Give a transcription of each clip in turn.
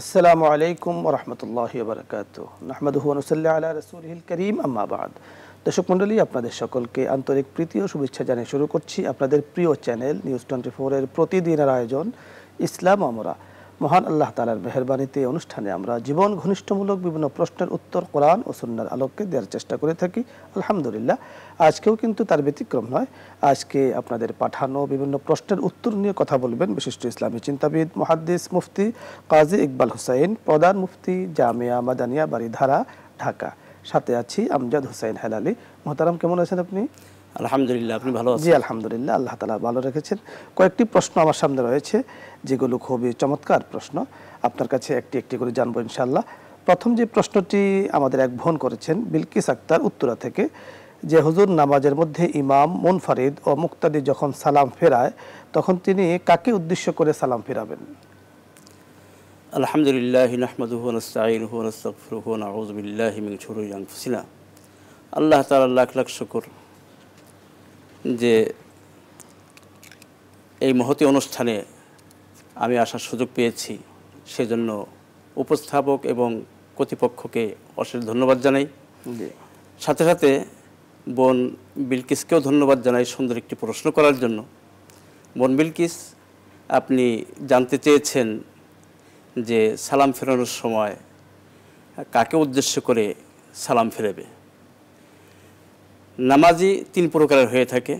আসসালামু আলাইকুম রহমতুল্লাহ বরকাত নাহমদুহনসল্লা আল্লাহ রসুলহিল করিম আম্মাবাদ দর্শক মন্ডলী আপনাদের সকলকে আন্তরিক প্রীতি ও শুভেচ্ছা জানিয়ে শুরু করছি আপনাদের প্রিয় চ্যানেল নিউজ টোয়েন্টি ফোরের প্রতিদিনের আয়োজন ইসলাম আমরা মহান আল্লাহ তালার মেহরবানিতে অনুষ্ঠানে আমরা জীবন ঘনিষ্ঠমূলক বিভিন্ন প্রশ্নের উত্তর কোরআন ও সুন্নার আলোককে দেওয়ার চেষ্টা করে থাকি আলহামদুলিল্লাহ আজকেও কিন্তু তার ব্যতিক্রম নয় আজকে আপনাদের পাঠানো বিভিন্ন প্রশ্নের উত্তর নিয়ে কথা বলবেন বিশিষ্ট ইসলামী চিন্তাবিদ মহাদ্দিস মুফতি কাজী ইকবাল হুসাইন প্রধান মুফতি জামিয়া মাদানিয়া বারিধারা ঢাকা সাথে আছি আমজাদ হুসাইন হেলালি মহতারাম কেমন আছেন আপনি আলহামদুলিল্লাহ আপনি ভালো জি আলহামদুলিল্লাহ আল্লাহ তালা ভালো রেখেছেন কয়েকটি প্রশ্ন আমার সামনে রয়েছে যেগুলো খুবই চমৎকার প্রশ্ন আপনার কাছে একটি একটি করে জানবো ইনশাল্লাহ প্রথম যে প্রশ্নটি আমাদের এক বোন করেছেন বিলকিস আক্তার উত্তরা থেকে যে হুজুর নামাজের মধ্যে ইমাম মুনফারিদ ও মুক্তাদি যখন সালাম ফেরায় তখন তিনি কাকে উদ্দেশ্য করে সালাম ফেরাবেন আলহামদুলিল্লাহ নাহমদুহ নাস্তাইনুহু নাস্তাগফিরুহু নাউযু বিল্লাহি মিন শুরুরি আনফুসিনা আল্লাহ তাআলা লাখ লাখ শুকর যে এই মহতি অনুষ্ঠানে আমি আসার সুযোগ পেয়েছি সেজন্য উপস্থাপক এবং কর্তৃপক্ষকে অশেষ ধন্যবাদ জানাই সাথে সাথে বোন বিলকিসকেও ধন্যবাদ জানাই সুন্দর একটি প্রশ্ন করার জন্য বোন বিলকিস আপনি জানতে চেয়েছেন যে সালাম ফেরানোর সময় কাকে উদ্দেশ্য করে সালাম ফেরাবে নামাজি তিন প্রকারের হয়ে থাকে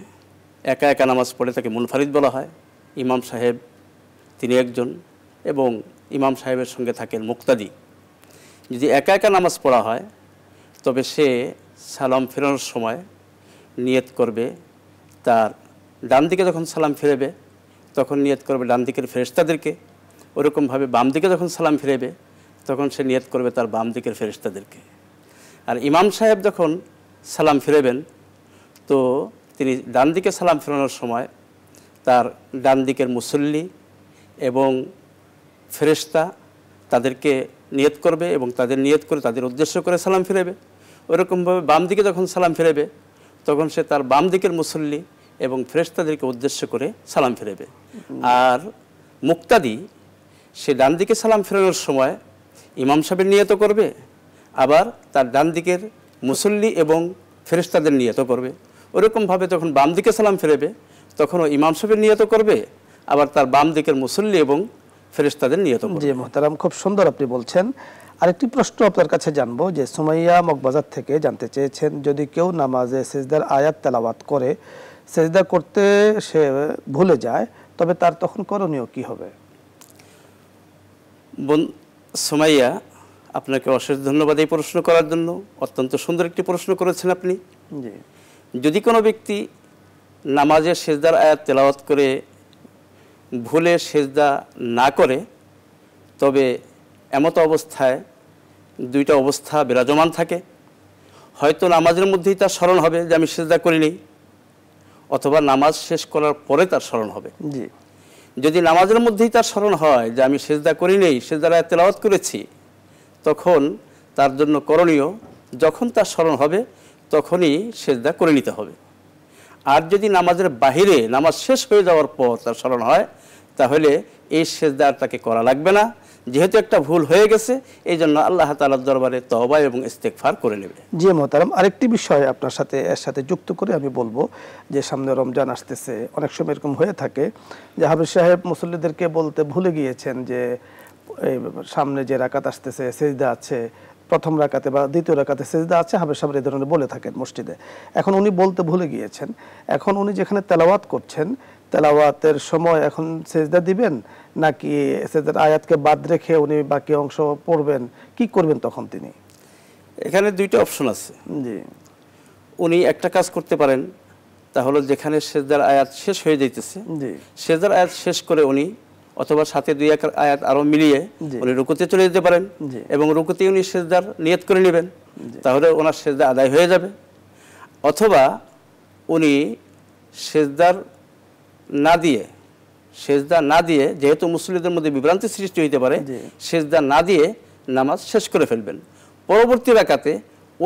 একা একা নামাজ পড়ে তাকে মুনফারিদ বলা হয় ইমাম সাহেব তিনি একজন এবং ইমাম সাহেবের সঙ্গে থাকেন মুক্তাদি যদি একা একা নামাজ পড়া হয় তবে সে সালাম ফেরানোর সময় নিয়ত করবে তার ডান দিকে যখন সালাম ফেরেবে তখন নিয়ত করবে ডান দিকের ফেরিস্তাদেরকে ওরকমভাবে বাম দিকে যখন সালাম ফেরবে তখন সে নিয়ত করবে তার বাম দিকের ফেরিস্তাদেরকে আর ইমাম সাহেব যখন সালাম ফিরেবেন তো তিনি ডান দিকে সালাম ফেরানোর সময় তার ডান দিকের মুসল্লি এবং ফেরেস্তা তাদেরকে নিয়ত করবে এবং তাদের নিয়ত করে তাদের উদ্দেশ্য করে সালাম ফিরেবে ওরকমভাবে বাম দিকে যখন সালাম ফিরেবে তখন সে তার বাম দিকের মুসল্লি এবং ফেরেস্তাদেরকে উদ্দেশ্য করে সালাম ফেরেবে আর মুক্তাদি সে ডান দিকে সালাম ফেরানোর সময় ইমাম সাহেবের নিয়ত করবে আবার তার ডান দিকের মুসল্লি এবং ফেরিস্তাদের নিয়ত করবে ওরকমভাবে যখন বাম দিকে সালাম ফেরেবে তখনও ইমাম সাহেবের নিয়ত করবে আবার তার বাম দিকের মুসল্লি এবং ফেরিস্তাদের নিয়ত জি মহতারাম খুব সুন্দর আপনি বলছেন আরেকটি প্রশ্ন আপনার কাছে জানবো যে সুমাইয়া মকবাজার থেকে জানতে চেয়েছেন যদি কেউ নামাজে সেজদার আয়াত তেলাওয়াত করে সেজদা করতে সে ভুলে যায় তবে তার তখন করণীয় কি হবে বোন সুমাইয়া আপনাকে অশেষ ধন্যবাদ এই প্রশ্ন করার জন্য অত্যন্ত সুন্দর একটি প্রশ্ন করেছেন আপনি যদি কোনো ব্যক্তি নামাজের সেজদার আয়াত তেলাওয়াত করে ভুলে সেজদা না করে তবে এমত অবস্থায় দুইটা অবস্থা বিরাজমান থাকে হয়তো নামাজের মধ্যেই তার স্মরণ হবে যে আমি সেজদা করিনি অথবা নামাজ শেষ করার পরে তার স্মরণ হবে যদি নামাজের মধ্যেই তার স্মরণ হয় যে আমি সেজদা করিনি সেজদার আয়াত তেলাওয়াত করেছি তখন তার জন্য করণীয় যখন তার স্মরণ হবে তখনই সেজদা করে নিতে হবে আর যদি নামাজের বাহিরে নামাজ শেষ হয়ে যাওয়ার পর তার স্মরণ হয় তাহলে এই সেজদা আর তাকে করা লাগবে না যেহেতু একটা ভুল হয়ে গেছে এই জন্য আল্লাহ তালার দরবারে তহবা এবং ইস্তেকফার করে নেবে জি মোহতারাম আরেকটি বিষয় আপনার সাথে এর সাথে যুক্ত করে আমি বলবো যে সামনে রমজান আসতেছে অনেক সময় এরকম হয়ে থাকে যে হাবিব সাহেব মুসল্লিদেরকে বলতে ভুলে গিয়েছেন যে সামনে যে রাকাত আসতেছে সেজদা আছে প্রথম রাকাতে বা দ্বিতীয় রাকাতে সেজদা আছে হাবের সাহেব এই ধরনের বলে থাকেন মসজিদে এখন উনি বলতে ভুলে গিয়েছেন এখন উনি যেখানে তেলাওয়াত করছেন তেলাওয়াতের সময় এখন সেজদা দিবেন নাকি সেজদার আয়াতকে বাদ রেখে উনি বাকি অংশ পড়বেন কি করবেন তখন তিনি এখানে দুইটা অপশন আছে জি উনি একটা কাজ করতে পারেন তাহলে যেখানে সেজদার আয়াত শেষ হয়ে যাইতেছে সেজদার আয়াত শেষ করে উনি অথবা সাথে দুই এক আয়াত আরো মিলিয়ে উনি রুকুতে চলে যেতে পারেন এবং রুকুতে উনি সেজদার নিয়ত করে নেবেন তাহলে ওনার সেজদা আদায় হয়ে যাবে অথবা উনি সেজদার না দিয়ে সেজদা না দিয়ে যেহেতু মুসলিমদের মধ্যে বিভ্রান্তি সৃষ্টি হইতে পারে সেজদা না দিয়ে নামাজ শেষ করে ফেলবেন পরবর্তী রাকাতে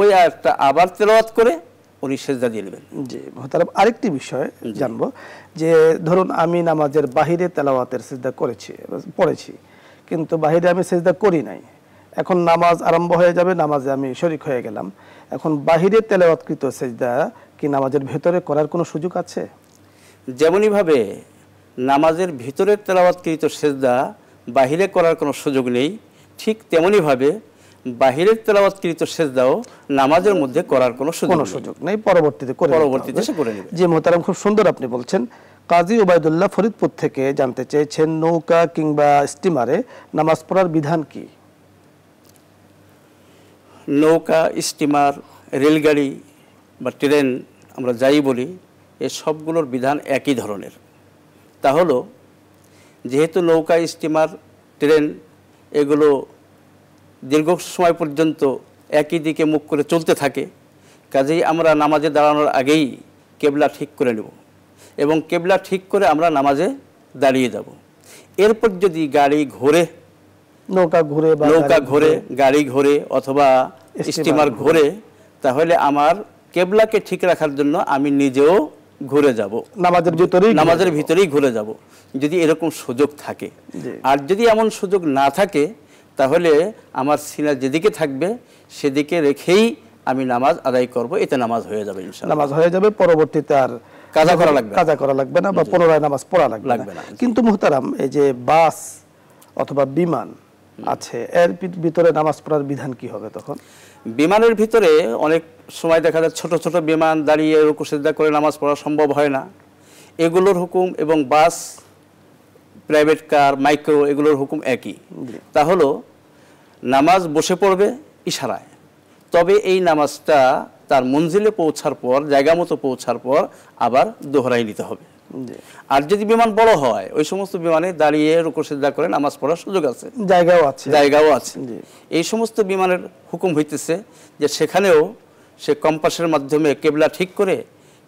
ওই আয়াতটা আবার তেলওয়াত করে উনি সেজদা দিয়ে নেবেন জি মোহতারাব আরেকটি বিষয় জানবো যে ধরুন আমি নামাজের বাহিরে তেলাওয়াতের সেজদা করেছি পড়েছি কিন্তু বাহিরে আমি সেজদা করি নাই এখন নামাজ আরম্ভ হয়ে যাবে নামাজে আমি শরিক হয়ে গেলাম এখন বাহিরে তেলাওয়াতকৃত সেজদা কি নামাজের ভেতরে করার কোনো সুযোগ আছে যেমনইভাবে নামাজের ভিতরে তেলাওয়াতকৃত সেজদা বাহিরে করার কোনো সুযোগ নেই ঠিক তেমনইভাবে বাহিরের তেলাবাদকৃত সেজদাও নামাজের মধ্যে করার কোনো কোনো সুযোগ নেই পরবর্তীতে করে পরবর্তীতে সে করে নেবে যে মোতারাম খুব সুন্দর আপনি বলছেন কাজী ওবায়দুল্লাহ ফরিদপুর থেকে জানতে চেয়েছেন নৌকা কিংবা স্টিমারে নামাজ পড়ার বিধান কি নৌকা স্টিমার রেলগাড়ি বা ট্রেন আমরা যাই বলি এ সবগুলোর বিধান একই ধরনের তা হলো যেহেতু নৌকা স্টিমার ট্রেন এগুলো দীর্ঘ সময় পর্যন্ত একই দিকে মুখ করে চলতে থাকে কাজেই আমরা নামাজে দাঁড়ানোর আগেই কেবলা ঠিক করে নেব এবং কেবলা ঠিক করে আমরা নামাজে দাঁড়িয়ে যাব এরপর যদি গাড়ি ঘোরে নৌকা ঘুরে নৌকা ঘোরে গাড়ি ঘোরে অথবা স্টিমার ঘোরে তাহলে আমার কেবলাকে ঠিক রাখার জন্য আমি নিজেও ঘুরে যাব নামাজের ভিতরেই নামাজের ভিতরেই ঘুরে যাব যদি এরকম সুযোগ থাকে আর যদি এমন সুযোগ না থাকে তাহলে আমার সিনা যেদিকে থাকবে সেদিকে রেখেই আমি নামাজ আদায় করব এতে নামাজ হয়ে যাবে নামাজ হয়ে যাবে পরবর্তীতে আর কাজা করা লাগবে কাজা করা লাগবে না বা পুনরায় নামাজ পড়া লাগবে লাগবে না কিন্তু মোহতারাম এই যে বাস অথবা বিমান আছে এর ভিতরে নামাজ পড়ার বিধান কি হবে তখন বিমানের ভিতরে অনেক সময় দেখা যায় ছোট ছোট বিমান দাঁড়িয়ে রুকু করে নামাজ পড়া সম্ভব হয় না এগুলোর হুকুম এবং বাস প্রাইভেট কার মাইক্রো এগুলোর হুকুম একই তা হলো নামাজ বসে পড়বে ইশারায় তবে এই নামাজটা তার মঞ্জিলে পৌঁছার পর জায়গা মতো পৌঁছার পর আবার দোহরাই নিতে হবে আর যদি বিমান বড় হয় ওই সমস্ত বিমানে দাঁড়িয়ে রুকু করে নামাজ পড়ার সুযোগ আছে জায়গাও আছে জায়গাও আছে এই সমস্ত বিমানের হুকুম হইতেছে যে সেখানেও সে কম্পাসের মাধ্যমে কেবলা ঠিক করে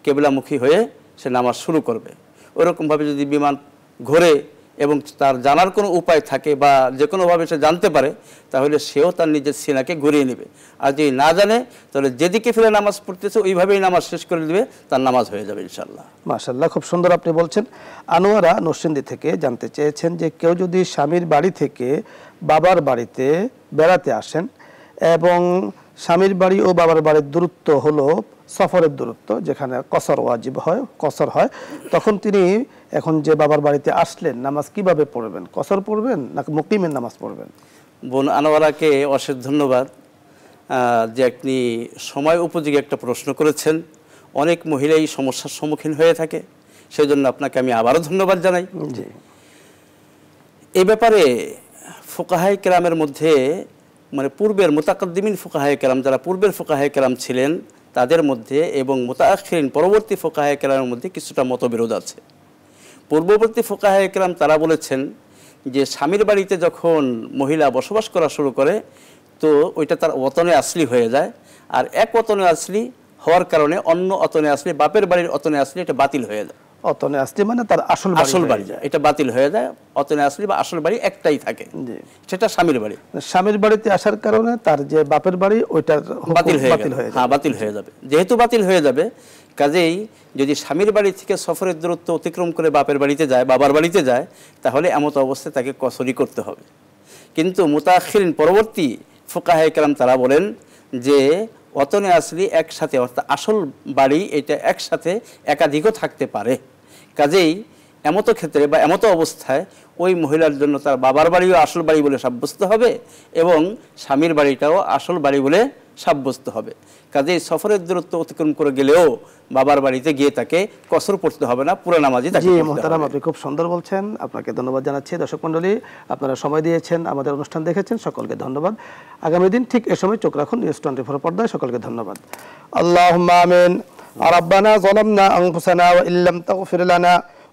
কেবলামুখী হয়ে সে নামাজ শুরু করবে ওরকমভাবে যদি বিমান ঘোরে এবং তার জানার কোনো উপায় থাকে বা যে কোনোভাবে সে জানতে পারে তাহলে সেও তার নিজের সিনাকে ঘুরিয়ে নেবে আর যদি না জানে তাহলে যেদিকে ফিরে নামাজ পড়তেছে ওইভাবেই নামাজ শেষ করে দেবে তার নামাজ হয়ে যাবে ইনশাল্লাহ মাশাল্লাহ খুব সুন্দর আপনি বলছেন আনোয়ারা নরসিন্দি থেকে জানতে চেয়েছেন যে কেউ যদি স্বামীর বাড়ি থেকে বাবার বাড়িতে বেড়াতে আসেন এবং স্বামীর বাড়ি ও বাবার বাড়ির দূরত্ব হলো সফরের দূরত্ব যেখানে কসর ওয়াজিব হয় কসর হয় তখন তিনি এখন যে বাবার বাড়িতে আসলেন নামাজ কিভাবে পড়বেন কসর পড়বেন না মুকিমের নামাজ পড়বেন বোন আনোয়ারাকে অশেষ ধন্যবাদ যে আপনি সময় উপযোগী একটা প্রশ্ন করেছেন অনেক মহিলাই সমস্যার সম্মুখীন হয়ে থাকে সেই জন্য আপনাকে আমি আবারও ধন্যবাদ জানাই এ ব্যাপারে ফোকাহাই ক্রামের মধ্যে মানে পূর্বের মোতাকদ্দিমিন ফোকাহে কেরাম যারা পূর্বের ফোকাহে কেরাম ছিলেন তাদের মধ্যে এবং মোতাক্ষরিন পরবর্তী ফোকাহে কেরামের মধ্যে কিছুটা মতবিরোধ আছে পূর্ববর্তী ফোকাহে কেরাম তারা বলেছেন যে স্বামীর বাড়িতে যখন মহিলা বসবাস করা শুরু করে তো ওইটা তার অতনে আসলি হয়ে যায় আর এক অতনে আসলি হওয়ার কারণে অন্য অতনে আসলে বাপের বাড়ির অতনে আসলে এটা বাতিল হয়ে যায় অতনে আসলি মানে তার আসল আসল বাড়ি যায় এটা বাতিল হয়ে যায় অতনে আসলি বা আসল বাড়ি একটাই থাকে সেটা স্বামীর বাড়ি স্বামীর বাড়িতে আসার কারণে তার যে বাপের বাড়ি ওইটার বাতিল হয়ে বাতিল হ্যাঁ বাতিল হয়ে যাবে যেহেতু বাতিল হয়ে যাবে কাজেই যদি স্বামীর বাড়ি থেকে সফরের দূরত্ব অতিক্রম করে বাপের বাড়িতে যায় বাবার বাড়িতে যায় তাহলে এমত অবস্থায় তাকে কসরি করতে হবে কিন্তু মুতাখিরিন পরবর্তী ফোকাহ কালাম তারা বলেন যে অতনে আসলি একসাথে অর্থাৎ আসল বাড়ি এটা একসাথে একাধিকও থাকতে পারে কাজেই এমতো ক্ষেত্রে বা এমতো অবস্থায় ওই মহিলার জন্য তার বাবার বাড়িও আসল বাড়ি বলে সাব্যস্ত হবে এবং স্বামীর বাড়িটাও আসল বাড়ি বলে সাব্যস্ত হবে কাজেই সফরের দূরত্ব অতিক্রম করে গেলেও বাবার বাড়িতে গিয়ে তাকে কসর পড়তে হবে না পুরো নামাজি মহতারাম আপনি খুব সুন্দর বলছেন আপনাকে ধন্যবাদ জানাচ্ছি দর্শক মন্ডলী আপনারা সময় দিয়েছেন আমাদের অনুষ্ঠান দেখেছেন সকলকে ধন্যবাদ আগামী দিন ঠিক এ সময় চোখ রাখুন নিউজ টোয়েন্টি ফোর পর্দায় সকলকে ধন্যবাদ আল্লাহ ربنا ظلمنا أنفسنا وإن لم تغفر لنا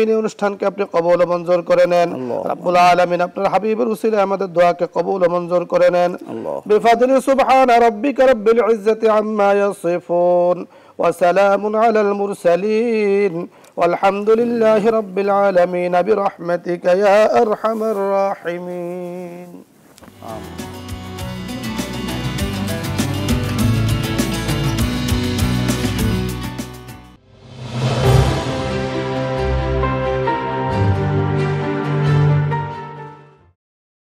আলমিন অনুষ্ঠানকে আপনি কবল মঞ্জুর করে নেন রাব্বুল আলমিন আপনার হাবিবের উসিলে আমাদের দোয়াকে কবল মঞ্জুর করে নেন বিফাদিল সুবহান রাব্বিকা রাব্বিল ইজ্জাতি আম্মা ইয়াসিফুন وسلام على المرسلين والحمد لله رب العالمين برحمتك يا أرحم الراحمين آمين.